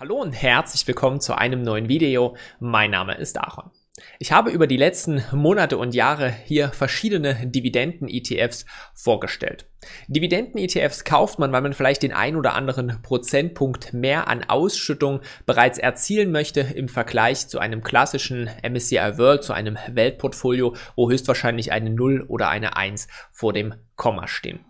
Hallo und herzlich willkommen zu einem neuen Video. Mein Name ist Aaron. Ich habe über die letzten Monate und Jahre hier verschiedene Dividenden-ETFs vorgestellt. Dividenden-ETFs kauft man, weil man vielleicht den ein oder anderen Prozentpunkt mehr an Ausschüttung bereits erzielen möchte im Vergleich zu einem klassischen MSCI World, zu einem Weltportfolio, wo höchstwahrscheinlich eine 0 oder eine 1 vor dem Komma stehen.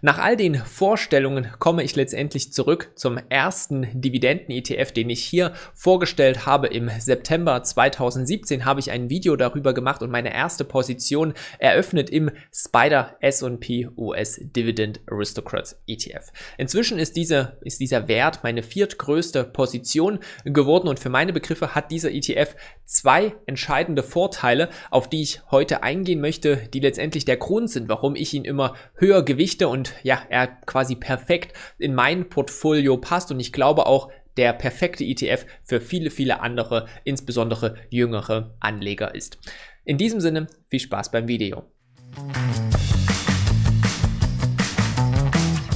Nach all den Vorstellungen komme ich letztendlich zurück zum ersten Dividenden-ETF, den ich hier vorgestellt habe. Im September 2017 habe ich ein Video darüber gemacht und meine erste Position eröffnet im Spider S&P US Dividend Aristocrats ETF. Inzwischen ist, diese, ist dieser Wert meine viertgrößte Position geworden und für meine Begriffe hat dieser ETF zwei entscheidende Vorteile, auf die ich heute eingehen möchte, die letztendlich der Grund sind, warum ich ihn immer höher gewichte möchte und ja, er quasi perfekt in mein Portfolio passt und ich glaube auch der perfekte ETF für viele, viele andere, insbesondere jüngere Anleger ist. In diesem Sinne, viel Spaß beim Video.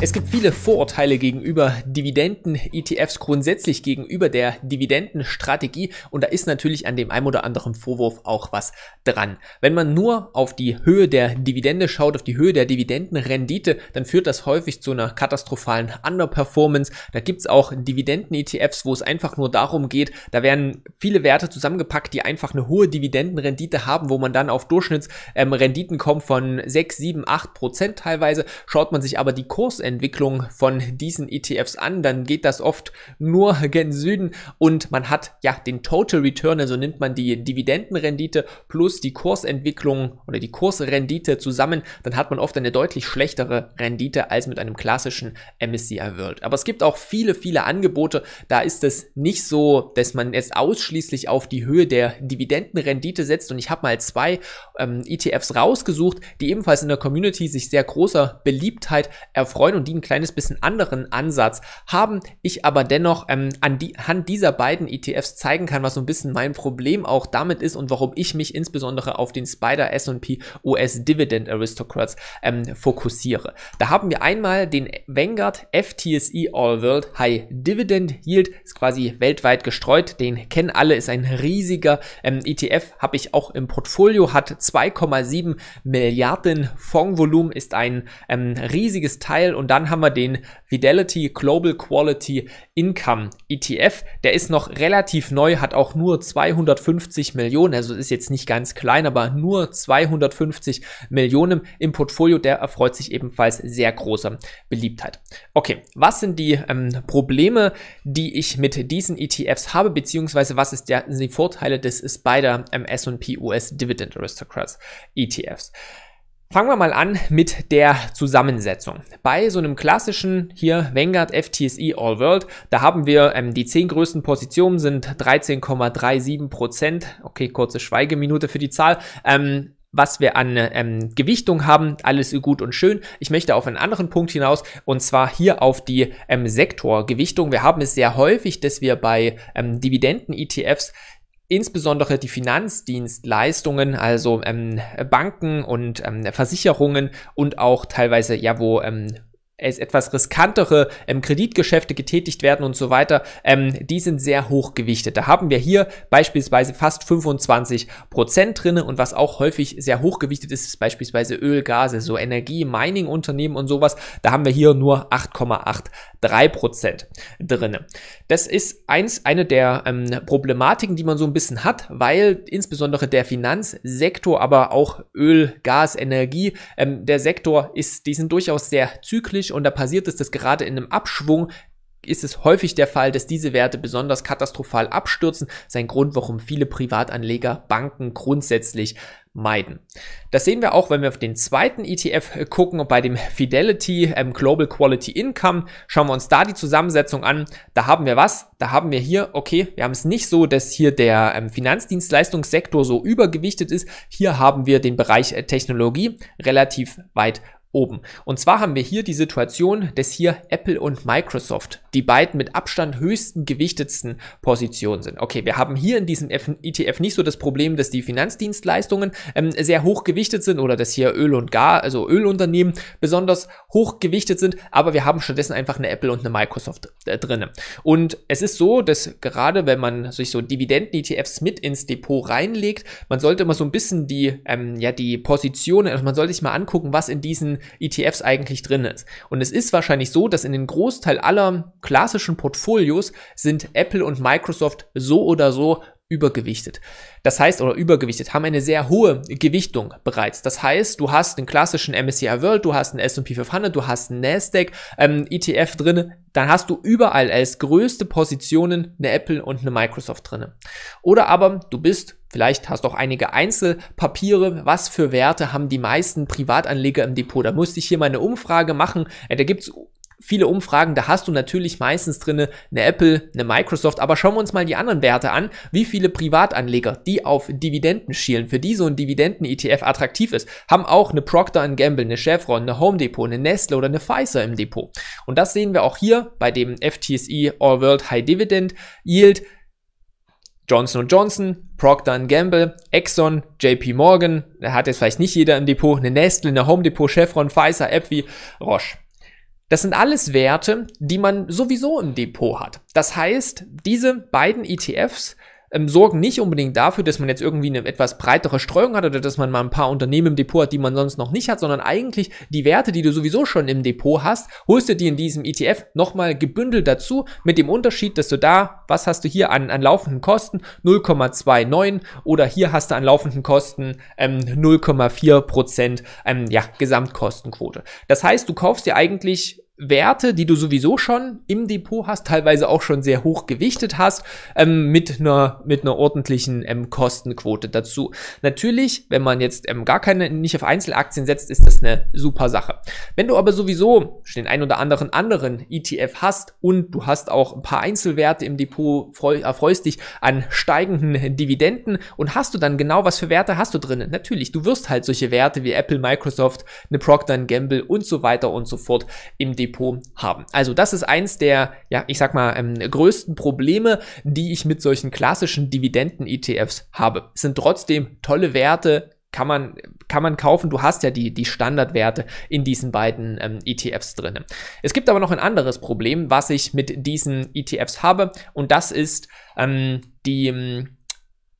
Es gibt viele Vorurteile gegenüber Dividenden-ETFs, grundsätzlich gegenüber der Dividendenstrategie und da ist natürlich an dem einen oder anderen Vorwurf auch was dran. Wenn man nur auf die Höhe der Dividende schaut, auf die Höhe der Dividendenrendite, dann führt das häufig zu einer katastrophalen Underperformance. Da gibt es auch Dividenden-ETFs, wo es einfach nur darum geht, da werden viele Werte zusammengepackt, die einfach eine hohe Dividendenrendite haben, wo man dann auf Durchschnittsrenditen ähm, kommt von 6, 7, 8 Prozent teilweise. Schaut man sich aber die Kursentwicklung Entwicklung von diesen ETFs an, dann geht das oft nur gen Süden und man hat ja den Total Return, also nimmt man die Dividendenrendite plus die Kursentwicklung oder die Kursrendite zusammen, dann hat man oft eine deutlich schlechtere Rendite als mit einem klassischen MSCI World. Aber es gibt auch viele, viele Angebote, da ist es nicht so, dass man jetzt ausschließlich auf die Höhe der Dividendenrendite setzt und ich habe mal zwei ähm, ETFs rausgesucht, die ebenfalls in der Community sich sehr großer Beliebtheit erfreuen und die ein kleines bisschen anderen Ansatz haben. Ich aber dennoch ähm, an dieser beiden ETFs zeigen kann, was so ein bisschen mein Problem auch damit ist und warum ich mich insbesondere auf den Spider S&P US Dividend Aristocrats ähm, fokussiere. Da haben wir einmal den Vanguard FTSE All World High Dividend Yield, ist quasi weltweit gestreut, den kennen alle, ist ein riesiger ähm, ETF, habe ich auch im Portfolio, hat 2,7 Milliarden Fondsvolumen, ist ein ähm, riesiges Teil und dann haben wir den Fidelity Global Quality Income ETF. Der ist noch relativ neu, hat auch nur 250 Millionen, also ist jetzt nicht ganz klein, aber nur 250 Millionen im Portfolio. Der erfreut sich ebenfalls sehr großer Beliebtheit. Okay, was sind die ähm, Probleme, die ich mit diesen ETFs habe, beziehungsweise was ist der, sind die Vorteile des Spider ähm, S&P US Dividend Aristocrats ETFs? Fangen wir mal an mit der Zusammensetzung. Bei so einem klassischen hier Vanguard FTSE All World, da haben wir ähm, die zehn größten Positionen sind 13,37 Prozent. Okay, kurze Schweigeminute für die Zahl. Ähm, was wir an ähm, Gewichtung haben, alles gut und schön. Ich möchte auf einen anderen Punkt hinaus und zwar hier auf die ähm, Sektorgewichtung. Wir haben es sehr häufig, dass wir bei ähm, Dividenden-ETFs insbesondere die Finanzdienstleistungen, also ähm, Banken und ähm, Versicherungen und auch teilweise ja, wo ähm, etwas riskantere ähm, Kreditgeschäfte getätigt werden und so weiter, ähm, die sind sehr hochgewichtet. Da haben wir hier beispielsweise fast 25 Prozent drinne und was auch häufig sehr hochgewichtet ist, ist beispielsweise Öl, Gase, so Energie, Mining-Unternehmen und sowas. Da haben wir hier nur 8,83 Prozent drinne. Das ist eins, eine der ähm, Problematiken, die man so ein bisschen hat, weil insbesondere der Finanzsektor, aber auch Öl, Gas, Energie, ähm, der Sektor ist, die sind durchaus sehr zyklisch kritisch und da passiert es, dass gerade in einem Abschwung ist es häufig der Fall, dass diese Werte besonders katastrophal abstürzen. Sein Grund, warum viele Privatanleger Banken grundsätzlich meiden. Das sehen wir auch, wenn wir auf den zweiten ETF äh, gucken, bei dem Fidelity ähm, Global Quality Income. Schauen wir uns da die Zusammensetzung an. Da haben wir was? Da haben wir hier, okay, wir haben es nicht so, dass hier der ähm, Finanzdienstleistungssektor so übergewichtet ist. Hier haben wir den Bereich äh, Technologie relativ weit oben. Und zwar haben wir hier die Situation, dass hier Apple und Microsoft die beiden mit Abstand höchsten gewichtetsten Positionen sind. Okay, wir haben hier in diesem ETF e nicht so das Problem, dass die Finanzdienstleistungen ähm, sehr hoch gewichtet sind oder dass hier Öl und Gas, also Ölunternehmen besonders hoch gewichtet sind, aber wir haben stattdessen einfach eine Apple und eine Microsoft äh, drinne. Und es ist so, dass gerade wenn man sich so Dividenden-ETFs mit ins Depot reinlegt, man sollte immer so ein bisschen die, ähm, ja, die Positionen, also man sollte sich mal angucken, was in diesen ETFs eigentlich drin ist. Und es ist wahrscheinlich so, dass in den Großteil aller klassischen Portfolios sind Apple und Microsoft so oder so übergewichtet. Das heißt, oder übergewichtet, haben eine sehr hohe Gewichtung bereits. Das heißt, du hast einen klassischen MSCI World, du hast einen S&P 500, du hast einen Nasdaq ähm, ETF drinne, dann hast du überall als größte Positionen eine Apple und eine Microsoft drinne. Oder aber du bist Vielleicht hast du auch einige Einzelpapiere. Was für Werte haben die meisten Privatanleger im Depot? Da musste ich hier mal eine Umfrage machen. Äh, da gibt's viele Umfragen, da hast du natürlich meistens drinne eine Apple, eine Microsoft, aber schauen wir uns mal die anderen Werte an, wie viele Privatanleger, die auf Dividenden schielen, für die so ein Dividenden-ETF attraktiv ist, haben auch eine Procter Gamble, eine Chevron, eine Home Depot, eine Nestle oder eine Pfizer im Depot. Und das sehen wir auch hier bei dem FTSE All World High Dividend Yield. Johnson Johnson, Procter Gamble, Exxon, JP Morgan, da hat jetzt vielleicht nicht jeder im Depot, eine Nestle, eine Home Depot, Chevron, Pfizer, AbbVie, Roche. Das sind alles Werte, die man sowieso im Depot hat. Das heißt, diese beiden ETFs ähm, sorgen nicht unbedingt dafür, dass man jetzt irgendwie eine etwas breitere Streuung hat oder dass man mal ein paar Unternehmen im Depot hat, die man sonst noch nicht hat, sondern eigentlich die Werte, die du sowieso schon im Depot hast, holst du dir in diesem ETF nochmal gebündelt dazu, mit dem Unterschied, dass du da, was hast du hier an, an laufenden Kosten? 0,29 oder hier hast du an laufenden Kosten ähm, 0,4 Prozent ähm, ja, Gesamtkostenquote. Das heißt, du kaufst dir eigentlich Werte, die du sowieso schon im Depot hast, teilweise auch schon sehr hoch gewichtet hast, ähm, mit einer mit einer ordentlichen ähm, Kostenquote dazu. Natürlich, wenn man jetzt ähm, gar keine nicht auf Einzelaktien setzt, ist das eine super Sache. Wenn du aber sowieso schon den ein oder anderen anderen ETF hast und du hast auch ein paar Einzelwerte im Depot, freu, erfreust dich an steigenden Dividenden und hast du dann genau was für Werte hast du drin? Natürlich, du wirst halt solche Werte wie Apple, Microsoft, eine Procter Gamble und so weiter und so fort im Depot Depot haben. Also das ist eins der, ja, ich sag mal, ähm, größten Probleme, die ich mit solchen klassischen Dividenden-ETFs habe. Es sind trotzdem tolle Werte, kann man, kann man kaufen. Du hast ja die, die Standardwerte in diesen beiden ähm, ETFs drin. Es gibt aber noch ein anderes Problem, was ich mit diesen ETFs habe, und das ist ähm, die ähm,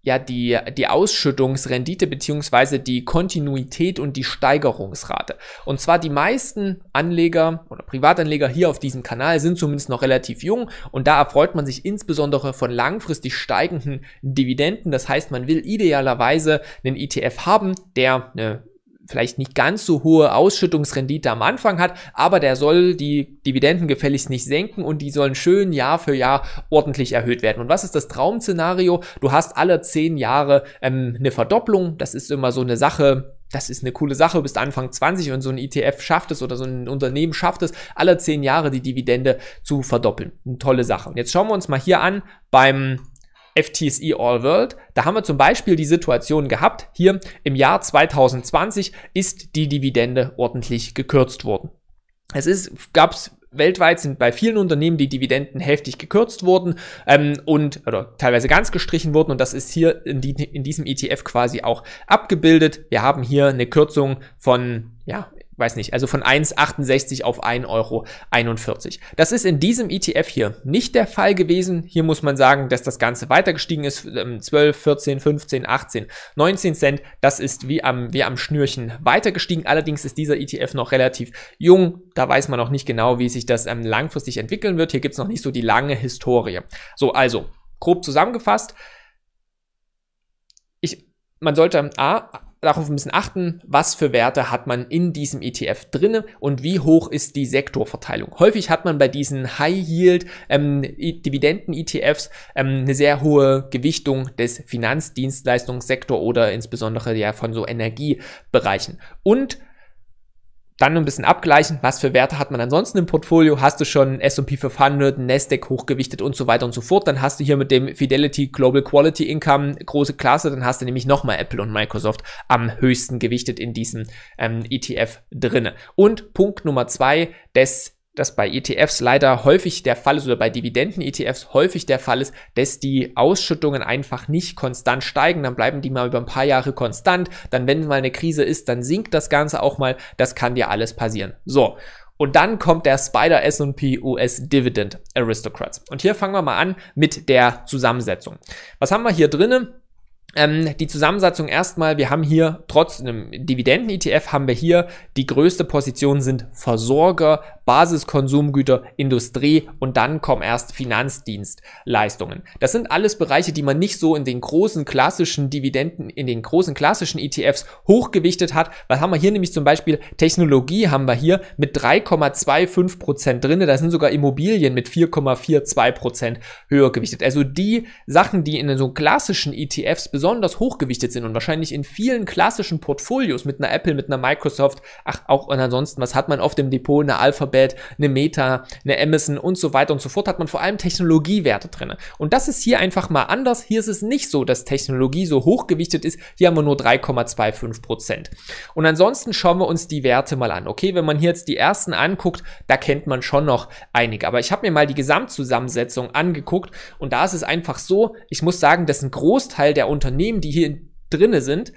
ja die, die Ausschüttungsrendite beziehungsweise die Kontinuität und die Steigerungsrate. Und zwar die meisten Anleger oder Privatanleger hier auf diesem Kanal sind zumindest noch relativ jung und da erfreut man sich insbesondere von langfristig steigenden Dividenden. Das heißt, man will idealerweise einen ETF haben, der eine vielleicht nicht ganz so hohe Ausschüttungsrendite am Anfang hat, aber der soll die Dividenden gefälligst nicht senken und die sollen schön Jahr für Jahr ordentlich erhöht werden. Und was ist das traum Du hast alle zehn Jahre ähm, eine Verdopplung. Das ist immer so eine Sache, das ist eine coole Sache, bis Anfang 20 und so ein ETF schafft es oder so ein Unternehmen schafft es, alle zehn Jahre die Dividende zu verdoppeln. Eine tolle Sache. Und jetzt schauen wir uns mal hier an beim FTSE All World. Da haben wir zum Beispiel die Situation gehabt, hier im Jahr 2020 ist die Dividende ordentlich gekürzt worden. Es gab es weltweit sind bei vielen Unternehmen die Dividenden heftig gekürzt worden ähm, und oder teilweise ganz gestrichen wurden und das ist hier in, die, in diesem ETF quasi auch abgebildet. Wir haben hier eine Kürzung von ja weiß nicht, also von 1,68 auf 1,41 Euro. Das ist in diesem ETF hier nicht der Fall gewesen. Hier muss man sagen, dass das Ganze weiter gestiegen ist, 12, 14, 15, 18, 19 Cent. Das ist wie am, wie am Schnürchen weiter gestiegen. Allerdings ist dieser ETF noch relativ jung. Da weiß man noch nicht genau, wie sich das ähm, langfristig entwickeln wird. Hier gibt's noch nicht so die lange Historie. So, also, grob zusammengefasst. Ich, man sollte A, darauf ein bisschen achten, was für Werte hat man in diesem ETF drinne und wie hoch ist die Sektorverteilung. Häufig hat man bei diesen High-Yield ähm, Dividenden-ETFs ähm, eine sehr hohe Gewichtung des Finanzdienstleistungssektor oder insbesondere ja von so Energiebereichen. Und dann ein bisschen abgleichen, was für Werte hat man ansonsten im Portfolio? Hast du schon S&P 500, Nasdaq hochgewichtet und so weiter und so fort? Dann hast du hier mit dem Fidelity Global Quality Income große Klasse. Dann hast du nämlich nochmal Apple und Microsoft am höchsten gewichtet in diesem ähm, ETF drinne. Und Punkt Nummer zwei des das bei ETFs leider häufig der Fall ist oder bei Dividenden-ETFs häufig der Fall ist, dass die Ausschüttungen einfach nicht konstant steigen. Dann bleiben die mal über ein paar Jahre konstant. Dann, wenn mal eine Krise ist, dann sinkt das Ganze auch mal. Das kann dir alles passieren. So. Und dann kommt der Spider S&P US Dividend Aristocrats. Und hier fangen wir mal an mit der Zusammensetzung. Was haben wir hier drinnen? Ähm, die Zusammensetzung erstmal, wir haben hier trotz einem Dividenden-ETF haben wir hier die größte Position sind Versorger, Basiskonsumgüter, Industrie und dann kommen erst Finanzdienstleistungen. Das sind alles Bereiche, die man nicht so in den großen klassischen Dividenden, in den großen klassischen ETFs hochgewichtet hat. Was haben wir hier nämlich zum Beispiel? Technologie haben wir hier mit 3,25 Prozent drinne. Da sind sogar Immobilien mit 4,42 Prozent höher gewichtet. Also die Sachen, die in so klassischen ETFs besonders hochgewichtet sind und wahrscheinlich in vielen klassischen Portfolios mit einer Apple, mit einer Microsoft, ach, auch und ansonsten, was hat man auf dem Depot, eine Alphabet, eine Meta, eine Amazon und so weiter und so fort, hat man vor allem Technologiewerte drin. Und das ist hier einfach mal anders. Hier ist es nicht so, dass Technologie so hochgewichtet ist. Hier haben wir nur 3,25 Prozent. Und ansonsten schauen wir uns die Werte mal an. Okay, wenn man hier jetzt die ersten anguckt, da kennt man schon noch einige. Aber ich habe mir mal die Gesamtzusammensetzung angeguckt und da ist es einfach so, ich muss sagen, dass ein Großteil der Unternehmen Unternehmen, die hier drinne sind,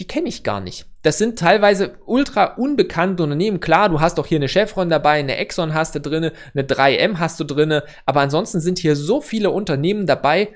die kenne ich gar nicht. Das sind teilweise ultra unbekannte Unternehmen. Klar, du hast doch hier eine Chevron dabei, eine Exxon hast du drinne, eine 3M hast du drinne, aber ansonsten sind hier so viele Unternehmen dabei,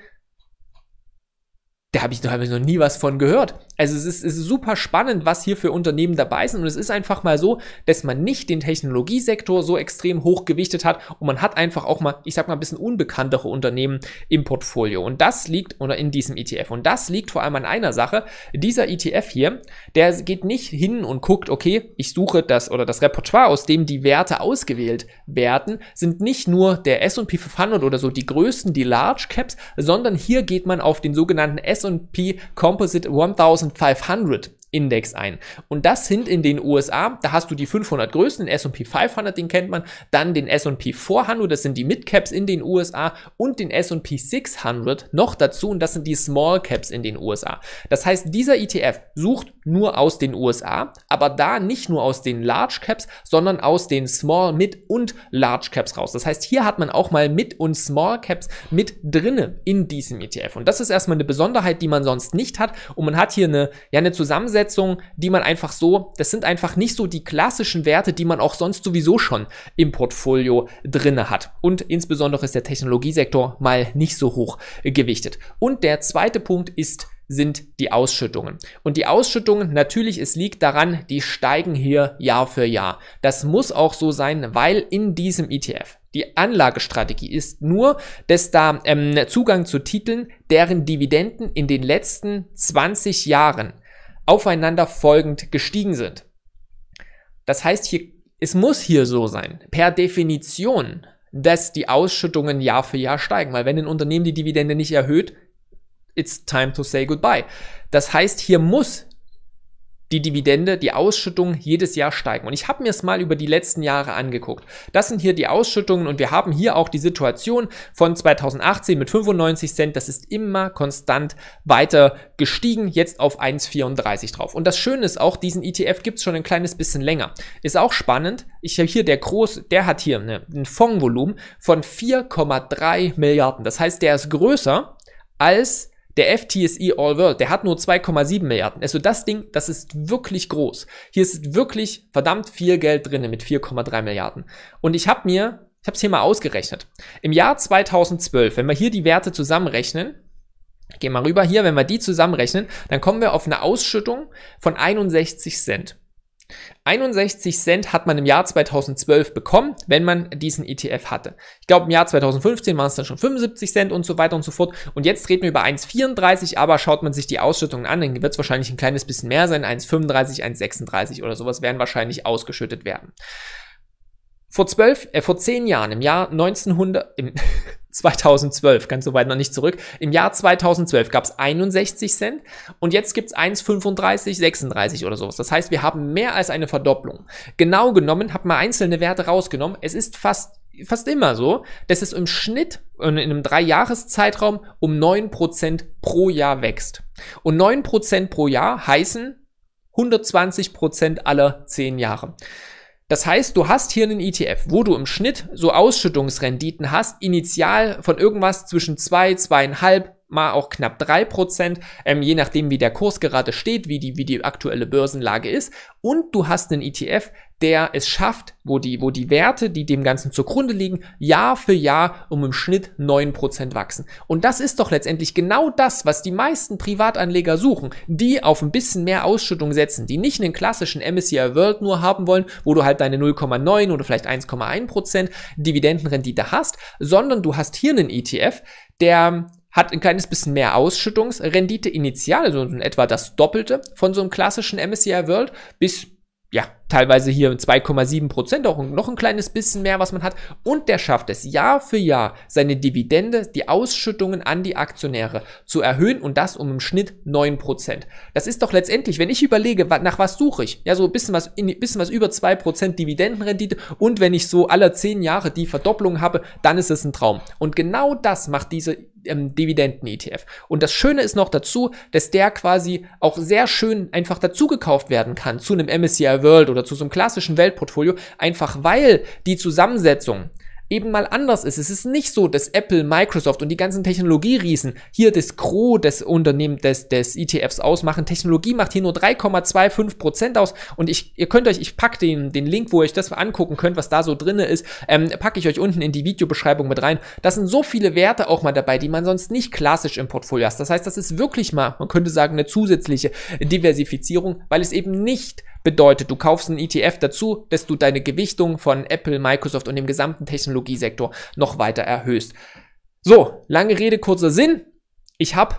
da habe ich, hab ich noch nie was von gehört. Also es ist, ist super spannend, was hier für Unternehmen dabei sind. Und es ist einfach mal so, dass man nicht den Technologiesektor so extrem hochgewichtet hat und man hat einfach auch mal, ich sag mal, ein bisschen unbekanntere Unternehmen im Portfolio. Und das liegt, oder in diesem ETF. Und das liegt vor allem an einer Sache. Dieser ETF hier, der geht nicht hin und guckt, okay, ich suche das oder das Repertoire, aus dem die Werte ausgewählt werden, sind nicht nur der S&P 500 oder so die größten, die Large Caps, sondern hier geht man auf den sogenannten S S&P Composite 1500 Index ein. Und das sind in den USA, da hast du die 500 Größen, den S&P 500, den kennt man, dann den S&P 400, das sind die Midcaps in den USA und den S&P 600 noch dazu und das sind die Small Caps in den USA. Das heißt, dieser ETF sucht nur aus den USA, aber da nicht nur aus den Large Caps, sondern aus den Small, Mid und Large Caps raus. Das heißt, hier hat man auch mal Mid und Small Caps mit drinne in diesem ETF und das ist erstmal eine Besonderheit, die man sonst nicht hat und man hat hier eine ja eine Zusammensetzung Zielsetzungen, die man einfach so, das sind einfach nicht so die klassischen Werte, die man auch sonst sowieso schon im Portfolio drinne hat. Und insbesondere ist der Technologiesektor mal nicht so hoch gewichtet. Und der zweite Punkt ist sind die Ausschüttungen. Und die Ausschüttungen, natürlich, es liegt daran, die steigen hier Jahr für Jahr. Das muss auch so sein, weil in diesem ETF die Anlagestrategie ist nur, dass da ähm, Zugang zu Titeln, deren Dividenden in den letzten 20 Jahren aufeinanderfolgend gestiegen sind. Das heißt, hier, es muss hier so sein, per Definition, dass die Ausschüttungen Jahr für Jahr steigen, weil wenn ein Unternehmen die Dividende nicht erhöht, it's time to say goodbye. Das heißt, hier muss die Dividende, die Ausschüttung jedes Jahr steigen. Und ich habe mir es mal über die letzten Jahre angeguckt. Das sind hier die Ausschüttungen und wir haben hier auch die Situation von 2018 mit 95 Cent. Das ist immer konstant weiter gestiegen, jetzt auf 1,34 drauf. Und das Schöne ist auch, diesen ETF gibt es schon ein kleines bisschen länger. Ist auch spannend. Ich habe hier der groß, der hat hier eine, ein Fondsvolumen von 4,3 Milliarden. Das heißt, der ist größer als der FTSE All World, der hat nur 2,7 Milliarden. Also das Ding, das ist wirklich groß. Hier ist wirklich verdammt viel Geld drin mit 4,3 Milliarden. Und ich habe mir, ich habe es hier mal ausgerechnet. Im Jahr 2012, wenn wir hier die Werte zusammenrechnen, gehen wir rüber hier, wenn wir die zusammenrechnen, dann kommen wir auf eine Ausschüttung von 61 Cent. 61 Cent hat man im Jahr 2012 bekommen, wenn man diesen ETF hatte. Ich glaube, im Jahr 2015 waren es dann schon 75 Cent und so weiter und so fort. Und jetzt reden wir über 1,34, aber schaut man sich die Ausschüttungen an, dann wird es wahrscheinlich ein kleines bisschen mehr sein. 1,35, 1,36 oder sowas werden wahrscheinlich ausgeschüttet werden. Vor zwölf, äh, vor zehn Jahren, im Jahr 1900, im, 2012, ganz so weit noch nicht zurück. Im Jahr 2012 gab es 61 Cent und jetzt gibt es 1,35, 36 oder sowas. Das heißt, wir haben mehr als eine Verdopplung. Genau genommen, habe mal einzelne Werte rausgenommen. Es ist fast, fast immer so, dass es im Schnitt in einem Dreijahreszeitraum um 9% pro Jahr wächst. Und 9% pro Jahr heißen 120% aller 10 Jahre. Das heißt, du hast hier einen ETF, wo du im Schnitt so Ausschüttungsrenditen hast, initial von irgendwas zwischen zwei, zweieinhalb, mal auch knapp drei Prozent, ähm, je nachdem wie der Kurs gerade steht, wie die, wie die aktuelle Börsenlage ist. Und du hast einen ETF, der es schafft, wo die, wo die Werte, die dem Ganzen zugrunde liegen, Jahr für Jahr um im Schnitt 9% wachsen. Und das ist doch letztendlich genau das, was die meisten Privatanleger suchen, die auf ein bisschen mehr Ausschüttung setzen, die nicht einen klassischen MSCI World nur haben wollen, wo du halt deine 0,9 oder vielleicht 1,1% Dividendenrendite hast, sondern du hast hier einen ETF, der hat ein kleines bisschen mehr Ausschüttungsrendite initial, also in etwa das Doppelte von so einem klassischen MSCI World, bis ja, teilweise hier 2,7 Prozent, auch noch ein kleines bisschen mehr, was man hat. Und der schafft es Jahr für Jahr, seine Dividende, die Ausschüttungen an die Aktionäre zu erhöhen und das um im Schnitt 9 Prozent. Das ist doch letztendlich, wenn ich überlege, nach was suche ich? Ja, so ein bisschen was, in, bisschen was über 2 Prozent Dividendenrendite und wenn ich so alle 10 Jahre die Verdopplung habe, dann ist es ein Traum. Und genau das macht diese ähm, Dividenden-ETF. Und das Schöne ist noch dazu, dass der quasi auch sehr schön einfach dazu gekauft werden kann zu einem MSCI World oder oder zu so einem klassischen Weltportfolio, einfach weil die Zusammensetzung eben mal anders ist. Es ist nicht so, dass Apple, Microsoft und die ganzen Technologieriesen hier das Gros des Unternehmens, des, des ETFs ausmachen. Technologie macht hier nur 3,25% Prozent aus und ich, ihr könnt euch, ich packe den, den Link, wo ihr euch das angucken könnt, was da so drin ist, ähm, packe ich euch unten in die Videobeschreibung mit rein. Das sind so viele Werte auch mal dabei, die man sonst nicht klassisch im Portfolio hat. Das heißt, das ist wirklich mal, man könnte sagen, eine zusätzliche Diversifizierung, weil es eben nicht Bedeutet, du kaufst einen ETF dazu, dass du deine Gewichtung von Apple, Microsoft und dem gesamten Technologiesektor noch weiter erhöhst. So, lange Rede, kurzer Sinn. Ich habe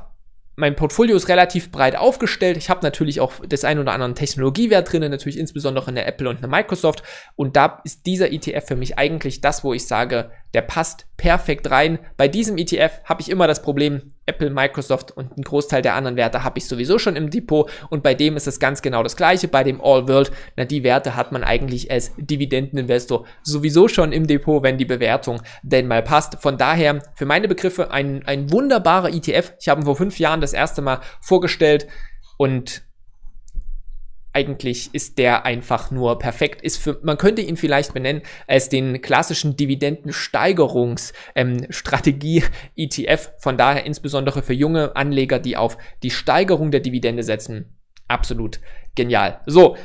mein Portfolio ist relativ breit aufgestellt. Ich habe natürlich auch das ein oder andere Technologiewert drin, natürlich insbesondere in der Apple und in der Microsoft. Und da ist dieser ETF für mich eigentlich das, wo ich sage, der passt perfekt rein. Bei diesem ETF habe ich immer das Problem, Apple, Microsoft und einen Großteil der anderen Werte habe ich sowieso schon im Depot und bei dem ist es ganz genau das gleiche. Bei dem All World, na die Werte hat man eigentlich als Dividendeninvestor sowieso schon im Depot, wenn die Bewertung denn mal passt. Von daher für meine Begriffe ein, ein wunderbarer ETF. Ich habe ihn vor fünf Jahren das erste Mal vorgestellt und eigentlich ist der einfach nur perfekt. Ist für, man könnte ihn vielleicht benennen als den klassischen Dividendensteigerungsstrategie-ETF. Ähm, Von daher insbesondere für junge Anleger, die auf die Steigerung der Dividende setzen. Absolut genial. So.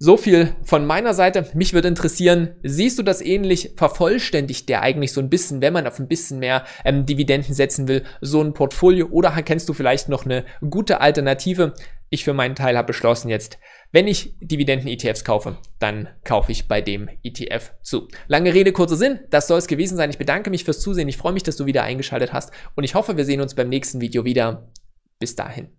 So viel von meiner Seite. Mich würde interessieren, siehst du das ähnlich? Vervollständigt der eigentlich so ein bisschen, wenn man auf ein bisschen mehr ähm, Dividenden setzen will, so ein Portfolio? Oder kennst du vielleicht noch eine gute Alternative? Ich für meinen Teil habe beschlossen, jetzt wenn ich Dividenden-ETFs kaufe, dann kaufe ich bei dem ETF zu. Lange Rede, kurzer Sinn, das soll es gewesen sein. Ich bedanke mich fürs Zusehen. Ich freue mich, dass du wieder eingeschaltet hast und ich hoffe, wir sehen uns beim nächsten Video wieder. Bis dahin.